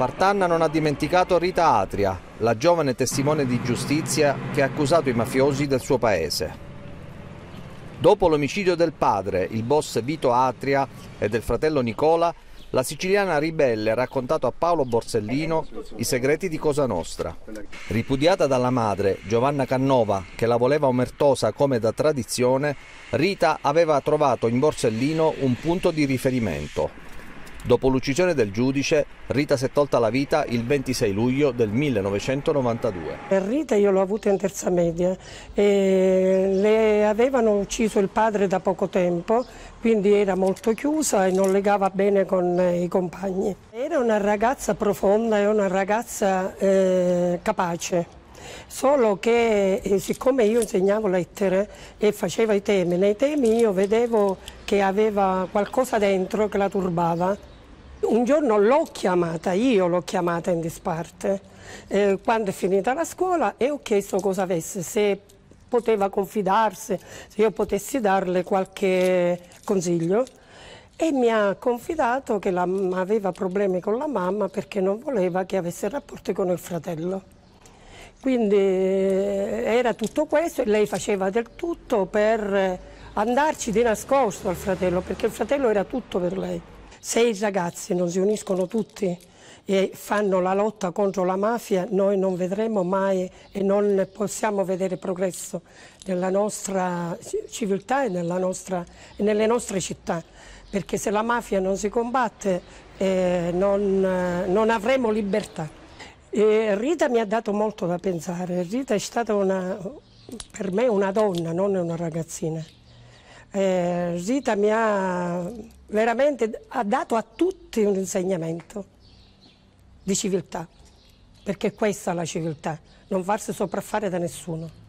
Partanna non ha dimenticato Rita Atria, la giovane testimone di giustizia che ha accusato i mafiosi del suo paese. Dopo l'omicidio del padre, il boss Vito Atria, e del fratello Nicola, la siciliana ribelle ha raccontato a Paolo Borsellino i segreti di Cosa Nostra. Ripudiata dalla madre, Giovanna Cannova, che la voleva omertosa come da tradizione, Rita aveva trovato in Borsellino un punto di riferimento. Dopo l'uccisione del giudice, Rita si è tolta la vita il 26 luglio del 1992. Rita io l'ho avuta in terza media. le avevano ucciso il padre da poco tempo, quindi era molto chiusa e non legava bene con eh, i compagni. Era una ragazza profonda e una ragazza eh, capace solo che eh, siccome io insegnavo lettere e facevo i temi, nei temi io vedevo che aveva qualcosa dentro che la turbava. Un giorno l'ho chiamata, io l'ho chiamata in disparte, eh, quando è finita la scuola e ho chiesto cosa avesse, se poteva confidarsi, se io potessi darle qualche consiglio e mi ha confidato che la, aveva problemi con la mamma perché non voleva che avesse rapporti con il fratello. Quindi eh, era tutto questo e lei faceva del tutto per eh, andarci di nascosto al fratello, perché il fratello era tutto per lei. Se i ragazzi non si uniscono tutti e fanno la lotta contro la mafia, noi non vedremo mai e non possiamo vedere progresso nella nostra civiltà e, nostra, e nelle nostre città. Perché se la mafia non si combatte eh, non, non avremo libertà. E Rita mi ha dato molto da pensare, Rita è stata una, per me una donna, non una ragazzina eh, Rita mi ha veramente ha dato a tutti un insegnamento di civiltà, perché questa è la civiltà, non farsi sopraffare da nessuno.